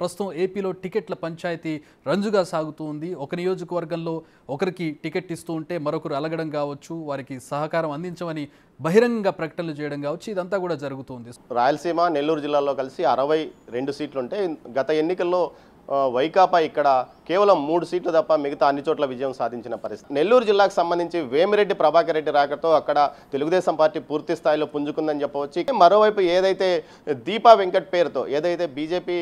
ప్రస్తుతం ఏపీలో టికెట్ల పంచాయతీ రంజుగా సాగుతూ ఉంది ఒక నియోజకవర్గంలో ఒకరికి టికెట్ ఇస్తూ ఉంటే మరొకరు అలగడం కావచ్చు వారికి సహకారం అందించమని బహిరంగ ప్రకటనలు చేయడం కావచ్చు ఇదంతా కూడా జరుగుతుంది రాయలసీమ నెల్లూరు జిల్లాలో కలిసి అరవై రెండు సీట్లుంటే గత ఎన్నికల్లో వైకాపా ఇక్కడ కేవలం మూడు సీట్లు తప్ప మిగతా అన్ని చోట్ల విజయం సాధించిన పరిస్థితి నెల్లూరు జిల్లాకు సంబంధించి వేమిరెడ్డి ప్రభాకర్ రెడ్డి రాకతో అక్కడ తెలుగుదేశం పార్టీ పూర్తి స్థాయిలో పుంజుకుందని చెప్పవచ్చు మరోవైపు ఏదైతే దీపా వెంకట్ పేరుతో ఏదైతే బీజేపీ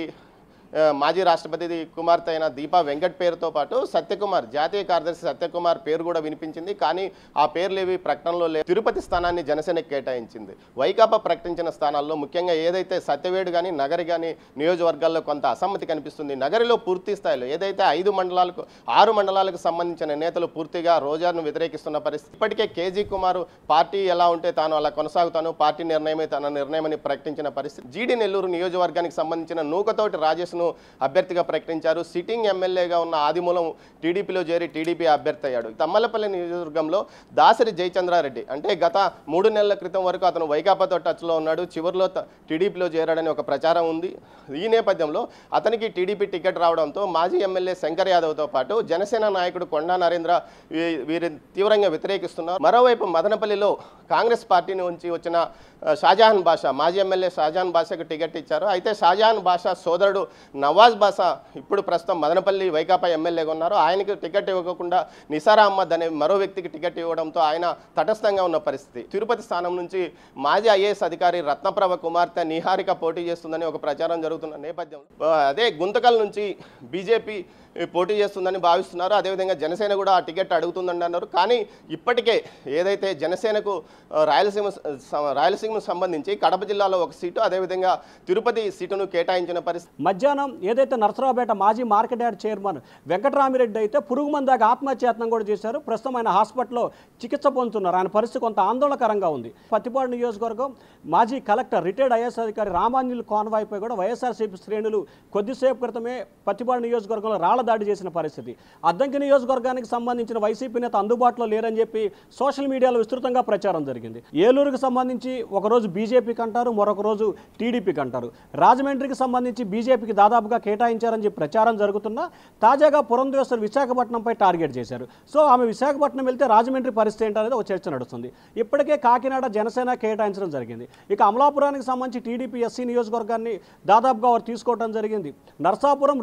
మాజీ రాష్ట్రపతి కుమార్తె అయిన దీపా వెంకట్ పేరుతో పాటు సత్యకుమార్ జాతీయ కార్యదర్శి సత్యకుమార్ పేరు కూడా వినిపించింది కానీ ఆ పేర్లు ఏవి ప్రకటనలో లేవు తిరుపతి స్థానాన్ని జనసేన కేటాయించింది వైకాపా ప్రకటించిన స్థానాల్లో ముఖ్యంగా ఏదైతే సత్యవేడు కానీ నగరి కానీ నియోజకవర్గాల్లో కొంత అసమ్మతి కనిపిస్తుంది నగరిలో పూర్తి స్థాయిలో ఏదైతే ఐదు మండలాలకు ఆరు మండలాలకు సంబంధించిన నేతలు పూర్తిగా రోజాను వ్యతిరేకిస్తున్న పరిస్థితి ఇప్పటికే కేజీ కుమార్ పార్టీ ఎలా ఉంటే తాను అలా కొనసాగుతాను పార్టీ నిర్ణయమే తన నిర్ణయమని ప్రకటించిన పరిస్థితి జీడీ నెల్లూరు నియోజకవర్గానికి సంబంధించిన నూకతోటి రాజేష్ను అభ్యర్థిగా ప్రకటించారు సిట్టింగ్ ఎమ్మెల్యేగా ఉన్న ఆదిమూలం టీడీపీలో చేరి టీడీపీ అభ్యర్థి అయ్యాడు తమ్మలపల్లి నియోజకవర్గంలో దాసరి జయచంద్రారెడ్డి అంటే గత మూడు నెలల క్రితం వరకు అతను వైకాపాతో టచ్లో ఉన్నాడు చివరిలో టీడీపీలో చేరాడని ఒక ప్రచారం ఉంది ఈ నేపథ్యంలో అతనికి టీడీపీ టికెట్ రావడంతో మాజీ ఎమ్మెల్యే శంకర్ యాదవ్తో పాటు జనసేన నాయకుడు కొండా నరేంద్ర వీరిని తీవ్రంగా వ్యతిరేకిస్తున్నారు మరోవైపు మదనపల్లిలో కాంగ్రెస్ పార్టీ నుంచి వచ్చిన షాజహాన్ బాషా మాజీ ఎమ్మెల్యే షాజహాన్ బాషాకు టికెట్ ఇచ్చారు అయితే షాజహాన్ బాషా సోదరుడు నవాజ్ బాసా ఇప్పుడు ప్రస్తుతం మదనపల్లి వైకాపా ఎమ్మెల్యేగా ఉన్నారు ఆయనకి టికెట్ ఇవ్వకుండా నిసార్ అహ్మద్ అనే మరో వ్యక్తికి టికెట్ ఇవ్వడంతో ఆయన తటస్థంగా ఉన్న పరిస్థితి తిరుపతి స్థానం నుంచి మాజీ ఐఏఎస్ అధికారి రత్నప్రభ కుమార్తె నిహారిక పోటీ చేస్తుందని ఒక ప్రచారం జరుగుతున్న నేపథ్యంలో అదే గుంతకల్ నుంచి బీజేపీ పోటీ చేస్తుందని భావిస్తున్నారు అదేవిధంగా జనసేన కూడా ఆ టికెట్ అడుగుతుందని అన్నారు కానీ ఇప్పటికే ఏదైతే జనసేనకు రాయలసీమ రాయలసీమకు సంబంధించి కడప జిల్లాలో ఒక సీటు అదేవిధంగా తిరుపతి సీటును కేటాయించిన పరిస్థితి మధ్యాహ్నం ఏదైతే నరసరావుపేట మాజీ మార్కెట్ యార్డ్ చైర్మన్ వెంకటరామిరెడ్డి అయితే పురుగు మందాక ఆత్మహత్యాత్నం కూడా చేశారు ప్రస్తుతం ఆయన హాస్పిటల్లో చికిత్స పొందుతున్నారు ఆయన పరిస్థితి కొంత ఆందోళనకరంగా ఉంది పత్తిపాడు నియోజకవర్గం మాజీ కలెక్టర్ రిటైర్డ్ ఐఎస్ అధికారి రామాంజులు కాన్వాయిపై కూడా వైఎస్ఆర్సీపీ శ్రేణులు కొద్దిసేపు క్రితమే పత్తిపాడు నియోజకవర్గంలో రాళ్ల దాడి చేసిన పరిస్థితి అద్దంకి నియోజకవర్గానికి సంబంధించిన వైసీపీ నేత అందుబాటులో లేరని చెప్పి సోషల్ మీడియాలో విస్తృతంగా ప్రచారం జరిగింది ఏలూరుకు సంబంధించి ఒకరోజు బీజేపీకి అంటారు మరొక రోజు టీడీపీకి అంటారు రాజమండ్రికి సంబంధించి బీజేపీకి దాదాపుగా కేటాయించారని చెప్పి ప్రచారం జరుగుతున్నా తాజాగా పురంధేశ్వర్ విశాఖపట్నంపై టార్గెట్ చేశారు సో ఆమె విశాఖపట్నం వెళ్తే రాజమండ్రి పరిస్థితి ఏంటనేది ఒక చర్చ నడుస్తుంది ఇప్పటికే కాకినాడ జనసేన కేటాయించడం జరిగింది ఇక అమలాపురానికి సంబంధించి టీడీపీ ఎస్సీ నియోజకవర్గాన్ని దాదాపుగా వారు తీసుకోవడం జరిగింది నర్సాపురం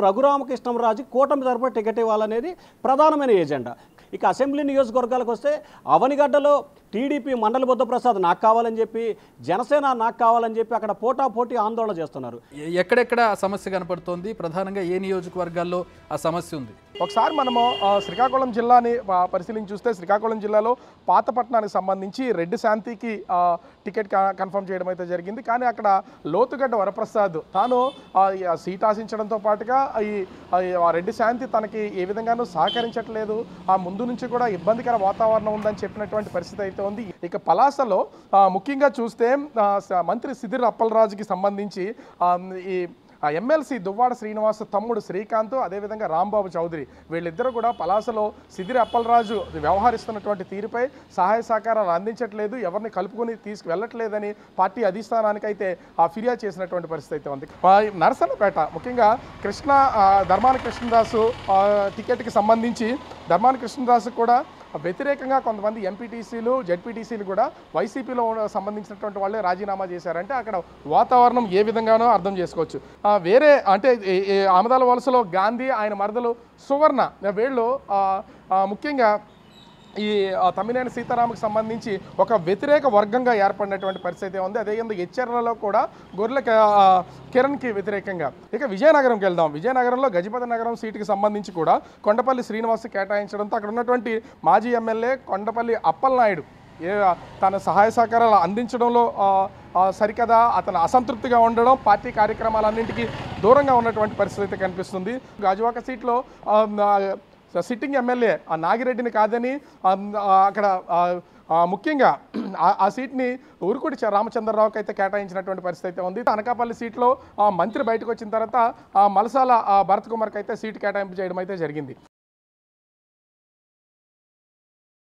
రాజు కోట కూటమి తరపున టికెట్ ఇవ్వాలనేది ప్రధానమైన ఏజెండా ఇక అసెంబ్లీ నియోజకవర్గాలకు వస్తే అవనిగడ్డలో టీడీపీ మండలి బుద్ధప్రసాద్ నాకు కావాలని చెప్పి జనసేన నాకు కావాలని చెప్పి అక్కడ పోటాపోటీ ఆందోళన చేస్తున్నారు ఎక్కడెక్కడ సమస్య కనపడుతోంది ప్రధానంగా ఏ నియోజకవర్గాల్లో ఆ సమస్య ఉంది ఒకసారి మనము శ్రీకాకుళం జిల్లాని పరిశీలించి చూస్తే శ్రీకాకుళం జిల్లాలో పాతపట్నానికి సంబంధించి రెడ్డి శాంతికి టికెట్ కన్ఫర్మ్ చేయడం అయితే జరిగింది కానీ అక్కడ లోతుగడ్డ వరప్రసాద్ తాను సీట్ ఆశించడంతో పాటుగా ఈ రెడ్డి శాంతి తనకి ఏ విధంగానూ సహకరించట్లేదు ఆ ముందు నుంచి కూడా ఇబ్బందికర వాతావరణం ఉందని చెప్పినటువంటి పరిస్థితి అయితే ఉంది ఇక పలాసలో ముఖ్యంగా చూస్తే మంత్రి సిధిర్ అప్పలరాజుకి సంబంధించి ఈ ఎమ్మెల్సీ దువ్వాడ శ్రీనివాస్ తమ్ముడు శ్రీకాంత్ అదేవిధంగా రాంబాబు చౌదరి వీళ్ళిద్దరూ కూడా పలాసలో సిదిరి అప్పలరాజు వ్యవహరిస్తున్నటువంటి తీరుపై సహాయ సహకారాలు అందించట్లేదు ఎవరిని కలుపుకొని తీసుకు వెళ్ళట్లేదని పార్టీ అధిష్టానానికైతే ఫిర్యాదు చేసినటువంటి పరిస్థితి అయితే ఉంది నరసన్నపేట ముఖ్యంగా కృష్ణ ధర్మాన కృష్ణదాసు టికెట్కి సంబంధించి ధర్మాన కృష్ణదాసు కూడా వ్యతిరేకంగా కొంతమంది ఎంపీటీసీలు జెడ్పీటీసీలు కూడా వైసీపీలో సంబంధించినటువంటి వాళ్ళే రాజీనామా చేశారంటే అక్కడ వాతావరణం ఏ విధంగానో అర్థం చేసుకోవచ్చు వేరే అంటే ఆమదాల వలసలో గాంధీ ఆయన మరదలు సువర్ణ వీళ్ళు ముఖ్యంగా ఈ తమ్మినేని సీతారామకు సంబంధించి ఒక వ్యతిరేక వర్గంగా ఏర్పడినటువంటి పరిస్థితి ఉంది అదేవిధంగా హెచ్చర్లలో కూడా గొర్రెల కిరణ్కి వ్యతిరేకంగా ఇక విజయనగరంకి వెళ్దాం విజయనగరంలో గజపతి నగరం సీటుకి సంబంధించి కూడా కొండపల్లి శ్రీనివాస్ కేటాయించడంతో అక్కడ ఉన్నటువంటి మాజీ ఎమ్మెల్యే కొండపల్లి అప్పలనాయుడు తన సహాయ సహకారాలు అందించడంలో సరికదా అతను అసంతృప్తిగా ఉండడం పార్టీ కార్యక్రమాలన్నింటికి దూరంగా ఉన్నటువంటి పరిస్థితి కనిపిస్తుంది గాజువాక సీట్లో సిట్టింగ్ ఎమ్మెల్యే ఆ నాగిరెడ్డిని కాదని అక్కడ ముఖ్యంగా ఆ సీట్ని ఊరుకుడి రామచంద్రరావుకి అయితే కేటాయించినటువంటి పరిస్థితి అయితే ఉంది అనకాపల్లి సీట్లో మంత్రి బయటకు వచ్చిన తర్వాత మలసాల భరత్ కుమార్కి అయితే సీటు కేటాయింపు చేయడం అయితే జరిగింది